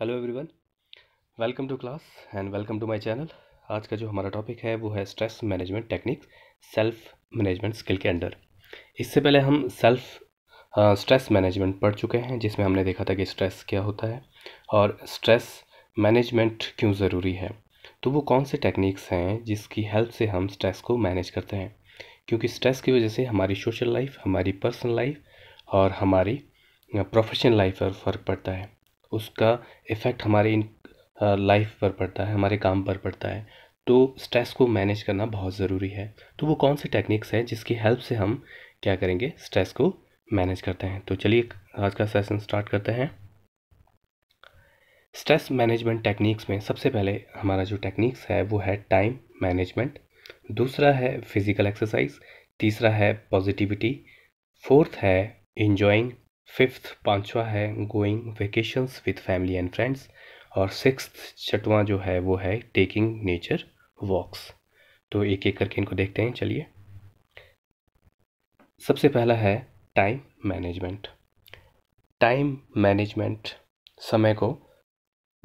Hello everyone welcome to class and welcome to my channel आज का जो हमारा टॉपिक है वो है stress management techniques self management skill के अंडर इससे पहले हम सेल्फ स्ट्रेस मैनेजमेंट पढ़ चुके हैं जिसमें हमने देखा था कि स्ट्रेस क्या होता है और स्ट्रेस मैनेजमेंट क्यों ज़रूरी है तो वो कौन से टेक्निक्स हैं जिसकी हेल्प से हम स्ट्रेस को मैनेज करते हैं क्योंकि स्ट्रेस की वजह से हमारी सोशल लाइफ हमारी पर्सनल लाइफ और हमारी प्रोफेशनल हाँ, लाइफ पर फ़र्क पड़ता है उसका इफ़ेक्ट हमारे लाइफ पर पड़ता है हमारे काम पर पड़ता है तो स्ट्रेस को मैनेज करना बहुत ज़रूरी है तो वो कौन सी टेक्निक्स हैं जिसकी हेल्प से हम क्या करेंगे स्ट्रेस को मैनेज करते हैं तो चलिए आज का सेशन स्टार्ट करते हैं स्ट्रेस मैनेजमेंट टेक्निक्स में सबसे पहले हमारा जो टेक्निक्स है वो है टाइम मैनेजमेंट दूसरा है फिज़िकल एक्सरसाइज तीसरा है पॉजिटिविटी फोर्थ है इन्जॉइंग फिफ्थ पांचवा है going vacations with family and friends और सिक्स छठवां जो है वो है टेकिंग नेचर वॉक्स तो एक एक करके इनको देखते हैं चलिए सबसे पहला है टाइम मैनेजमेंट टाइम मैनेजमेंट समय को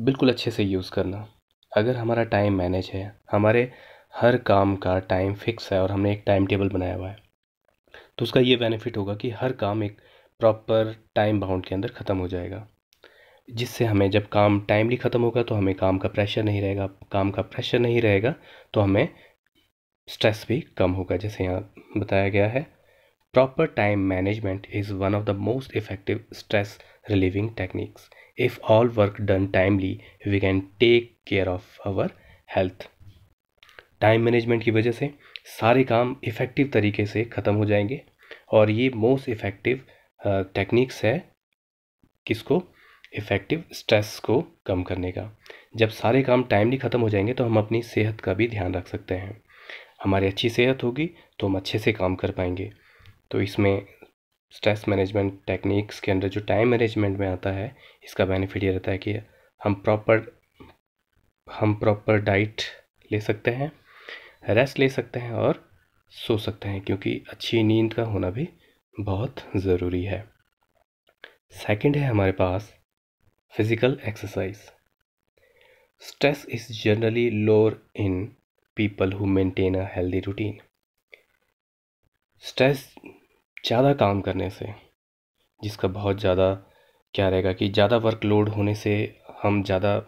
बिल्कुल अच्छे से यूज़ करना अगर हमारा टाइम मैनेज है हमारे हर काम का टाइम फिक्स है और हमने एक टाइम टेबल बनाया हुआ है तो उसका ये बेनिफिट होगा कि हर काम एक प्रॉपर टाइम बाउंड के अंदर ख़त्म हो जाएगा जिससे हमें जब काम टाइमली ख़त्म होगा तो हमें काम का प्रेशर नहीं रहेगा काम का प्रेशर नहीं रहेगा तो हमें स्ट्रेस भी कम होगा जैसे यहाँ बताया गया है proper time management is one of the most effective stress relieving techniques if all work done timely we can take care of our health time management की वजह से सारे काम इफ़ेक्टिव तरीके से ख़त्म हो जाएंगे और ये मोस्ट इफ़ेक्टिव टेक्निक्स है किसको इफ़ेक्टिव स्ट्रेस को कम करने का जब सारे काम टाइमली ख़त्म हो जाएंगे तो हम अपनी सेहत का भी ध्यान रख सकते हैं हमारी अच्छी सेहत होगी तो हम अच्छे से काम कर पाएंगे तो इसमें स्ट्रेस मैनेजमेंट टेक्निक्स के अंदर जो टाइम मैनेजमेंट में आता है इसका बेनिफिट ये रहता है कि हम प्रॉपर हम प्रॉपर डाइट ले सकते हैं रेस्ट ले सकते हैं और सो सकते हैं क्योंकि अच्छी नींद का होना भी बहुत ज़रूरी है सेकंड है हमारे पास physical exercise stress is generally lower in people who maintain a healthy routine stress ज़्यादा काम करने से जिसका बहुत ज़्यादा क्या रहेगा कि ज़्यादा वर्कलोड होने से हम ज़्यादा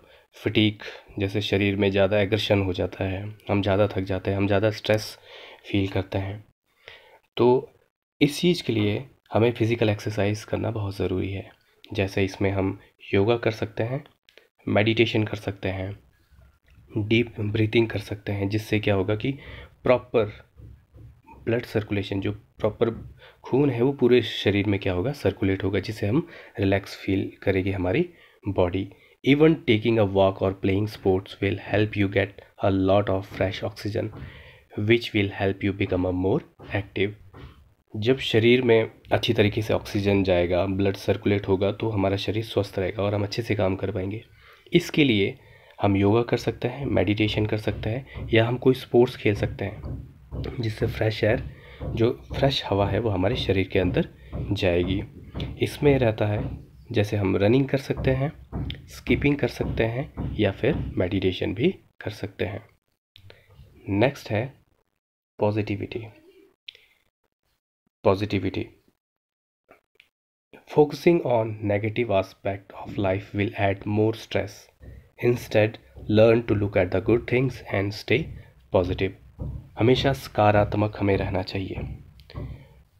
फिटीक जैसे शरीर में ज़्यादा एग्रेशन हो जाता है हम ज़्यादा थक जाते हैं हम ज़्यादा स्ट्रेस फील करते हैं तो इस चीज़ के लिए हमें फ़िज़िकल एक्सरसाइज करना बहुत ज़रूरी है जैसे इसमें हम योगा कर सकते हैं मेडिटेशन कर सकते हैं डीप ब्रीथिंग कर सकते हैं जिससे क्या होगा कि प्रॉपर ब्लड सर्कुलेशन जो प्रॉपर खून है वो पूरे शरीर में क्या होगा सर्कुलेट होगा जिससे हम रिलैक्स फील करेगी हमारी body even taking a walk और playing sports will help you get a lot of fresh oxygen which will help you become a more active जब शरीर में अच्छी तरीके से ऑक्सीजन जाएगा ब्लड सर्कुलेट होगा तो हमारा शरीर स्वस्थ रहेगा और हम अच्छे से काम कर पाएंगे इसके लिए हम योगा कर सकते हैं मेडिटेशन कर सकते हैं या हम कोई स्पोर्ट्स खेल सकते हैं जिससे फ्रेश एयर जो फ्रेश हवा है वो हमारे शरीर के अंदर जाएगी इसमें रहता है जैसे हम रनिंग कर सकते हैं स्कीपिंग कर सकते हैं या फिर मेडिटेशन भी कर सकते हैं नेक्स्ट है positivity positivity. Focusing on negative aspect of life will add more stress. Instead, learn to look at the good things and stay positive. हमेशा सकारात्मक हमें रहना चाहिए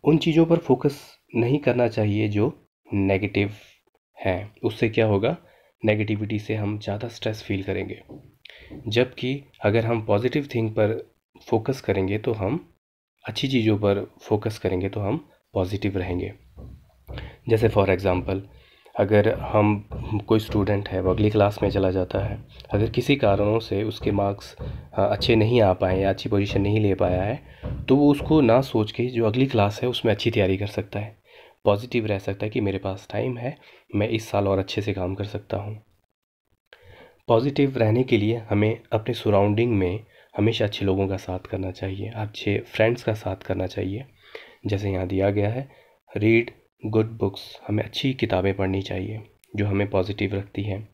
उन चीज़ों पर फोकस नहीं करना चाहिए जो नेगेटिव हैं उससे क्या होगा नेगेटिविटी से हम ज़्यादा स्ट्रेस फील करेंगे जबकि अगर हम पॉजिटिव थिंग पर फोकस करेंगे तो हम अच्छी चीज़ों पर फोकस करेंगे तो हम पॉजिटिव रहेंगे जैसे फॉर एग्ज़ाम्पल अगर हम कोई स्टूडेंट है वो अगली क्लास में चला जाता है अगर किसी कारणों से उसके मार्क्स हाँ, अच्छे नहीं आ पाए या अच्छी पोजीशन नहीं ले पाया है तो वो उसको ना सोच के जो अगली क्लास है उसमें अच्छी तैयारी कर सकता है पॉजिटिव रह सकता है कि मेरे पास टाइम है मैं इस साल और अच्छे से काम कर सकता हूँ पॉजिटिव रहने के लिए हमें अपने सराउंडिंग में हमेशा अच्छे लोगों का साथ करना चाहिए अच्छे फ्रेंड्स का साथ करना चाहिए जैसे यहाँ दिया गया है रीड गुड बुक्स हमें अच्छी किताबें पढ़नी चाहिए जो हमें पॉजिटिव रखती हैं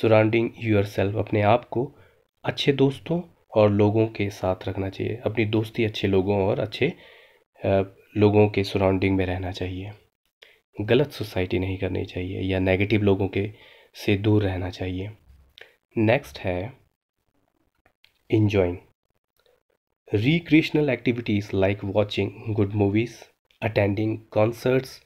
सराउंडिंग यूर सेल्फ अपने आप को अच्छे दोस्तों और लोगों के साथ रखना चाहिए अपनी दोस्ती अच्छे लोगों और अच्छे लोगों के सराउंडिंग में रहना चाहिए गलत सोसाइटी नहीं करनी चाहिए या नेगेटिव लोगों के से दूर रहना चाहिए नेक्स्ट है enjoying. Recreational activities like watching good movies, attending concerts,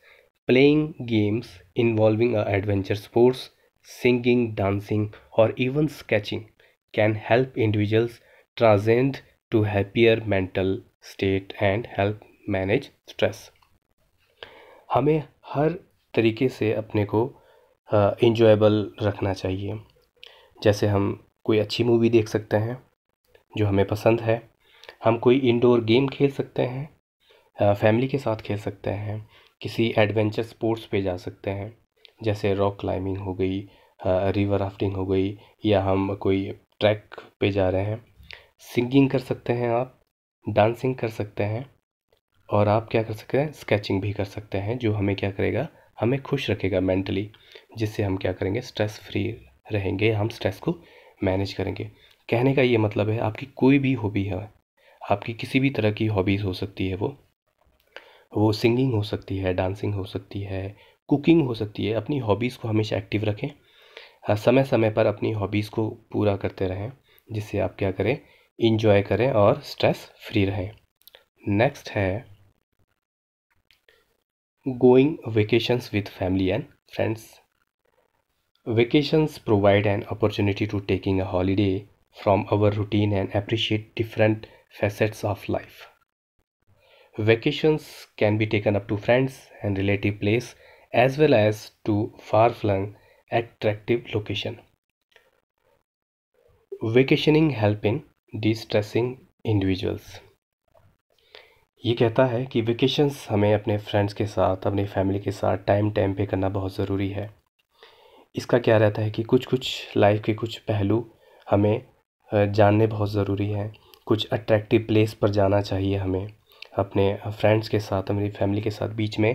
playing games involving adventure sports, singing, dancing, or even sketching can help individuals transcend to happier mental state and help manage stress. हमें हर तरीके से अपने को enjoyable रखना चाहिए जैसे हम कोई अच्छी मूवी देख सकते हैं जो हमें पसंद है हम कोई इंडोर गेम खेल सकते हैं फैमिली के साथ खेल सकते हैं किसी एडवेंचर स्पोर्ट्स पे जा सकते हैं जैसे रॉक क्लाइंबिंग हो गई रिवर राफ्टिंग हो गई या हम कोई ट्रैक पे जा रहे हैं सिंगिंग कर सकते हैं आप डांसिंग कर सकते हैं और आप क्या कर सकते हैं स्केचिंग भी कर सकते हैं जो हमें क्या करेगा हमें खुश रखेगा मेंटली जिससे हम क्या करेंगे स्ट्रेस फ्री रहेंगे हम स्ट्रेस को मैनेज करेंगे कहने का ये मतलब है आपकी कोई भी हॉबी है आपकी किसी भी तरह की हॉबीज़ हो सकती है वो वो सिंगिंग हो सकती है डांसिंग हो सकती है कुकिंग हो सकती है अपनी हॉबीज़ को हमेशा एक्टिव रखें हाँ, समय समय पर अपनी हॉबीज़ को पूरा करते रहें जिससे आप क्या करें इन्जॉय करें और स्ट्रेस फ्री रहें नेक्स्ट है going vacations with family and friends vacations provide an opportunity to taking a holiday from our routine and appreciate different facets of life. Vacations can be taken up to friends and relative place as well as to far-flung attractive location. Vacationing help in de-stressing individuals. ये कहता है कि vacations हमें अपने friends के साथ अपनी family के साथ टाइम टाइम पे करना बहुत ज़रूरी है इसका क्या रहता है कि कुछ कुछ लाइफ के कुछ पहलू हमें जानने बहुत ज़रूरी है कुछ अट्रैक्टिव प्लेस पर जाना चाहिए हमें अपने फ्रेंड्स के साथ अपनी फैमिली के साथ बीच में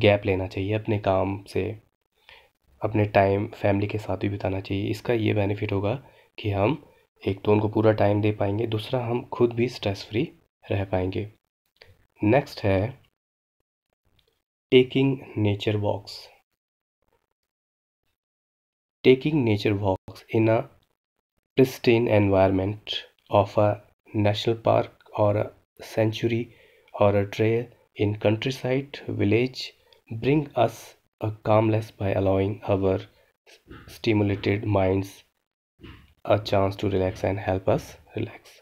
गैप लेना चाहिए अपने काम से अपने टाइम फैमिली के साथ भी बिताना चाहिए इसका ये बेनिफिट होगा कि हम एक तो उनको पूरा टाइम दे पाएंगे दूसरा हम खुद भी स्ट्रेस फ्री रह पाएंगे नेक्स्ट है taking nature walks taking nature walks in a pristine environment of a national park or a sanctuary or a trail in countryside village bring us a calmness by allowing our stimulated minds a chance to relax and help us relax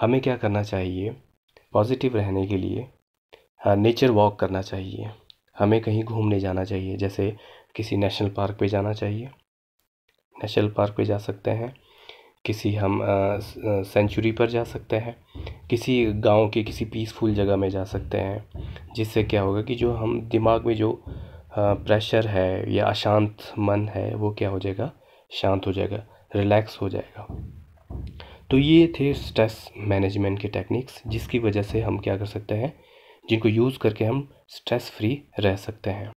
हमें क्या करना चाहिए positive रहने के लिए nature walk करना चाहिए हमें कहीं घूमने जाना चाहिए जैसे किसी नेशनल पार्क पे जाना चाहिए नेशनल पार्क पे जा सकते हैं किसी हम सेंचुरी पर जा सकते हैं किसी गाँव के किसी पीसफुल जगह में जा सकते हैं जिससे क्या होगा कि जो हम दिमाग में जो प्रेशर है या अशांत मन है वो क्या हो जाएगा शांत हो जाएगा रिलैक्स हो जाएगा तो ये थे स्ट्रेस मैनेजमेंट के टेक्निक्स जिसकी वजह से हम क्या कर सकते हैं जिनको यूज़ करके हम स्ट्रेस फ्री रह सकते हैं